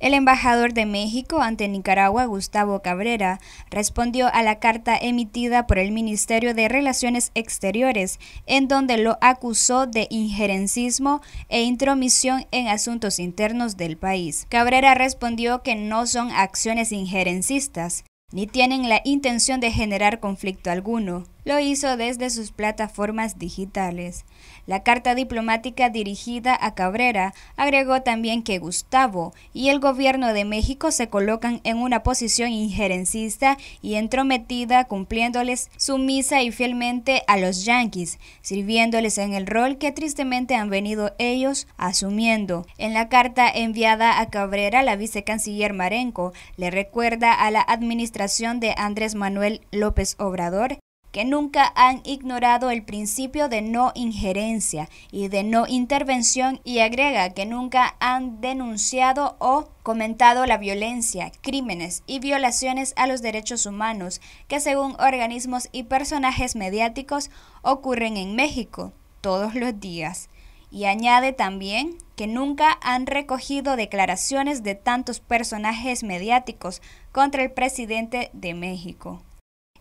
El embajador de México ante Nicaragua, Gustavo Cabrera, respondió a la carta emitida por el Ministerio de Relaciones Exteriores, en donde lo acusó de injerencismo e intromisión en asuntos internos del país. Cabrera respondió que no son acciones injerencistas, ni tienen la intención de generar conflicto alguno lo hizo desde sus plataformas digitales. La carta diplomática dirigida a Cabrera agregó también que Gustavo y el gobierno de México se colocan en una posición injerencista y entrometida cumpliéndoles sumisa y fielmente a los yanquis, sirviéndoles en el rol que tristemente han venido ellos asumiendo. En la carta enviada a Cabrera, la vicecanciller Marenco le recuerda a la administración de Andrés Manuel López Obrador que nunca han ignorado el principio de no injerencia y de no intervención y agrega que nunca han denunciado o comentado la violencia, crímenes y violaciones a los derechos humanos que según organismos y personajes mediáticos ocurren en México todos los días. Y añade también que nunca han recogido declaraciones de tantos personajes mediáticos contra el presidente de México.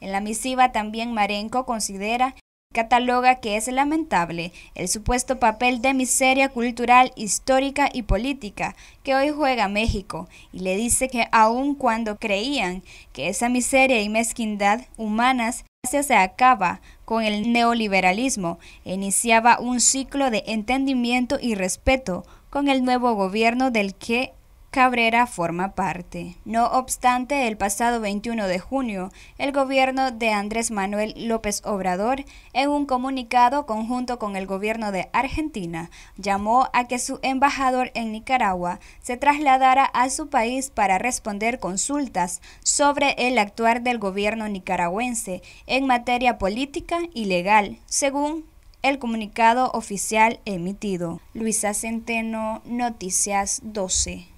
En la misiva también Marenco considera cataloga que es lamentable el supuesto papel de miseria cultural, histórica y política que hoy juega México y le dice que aun cuando creían que esa miseria y mezquindad humanas se acaba con el neoliberalismo iniciaba un ciclo de entendimiento y respeto con el nuevo gobierno del que Cabrera forma parte. No obstante, el pasado 21 de junio, el gobierno de Andrés Manuel López Obrador, en un comunicado conjunto con el gobierno de Argentina, llamó a que su embajador en Nicaragua se trasladara a su país para responder consultas sobre el actuar del gobierno nicaragüense en materia política y legal, según el comunicado oficial emitido. Luisa Centeno, Noticias 12.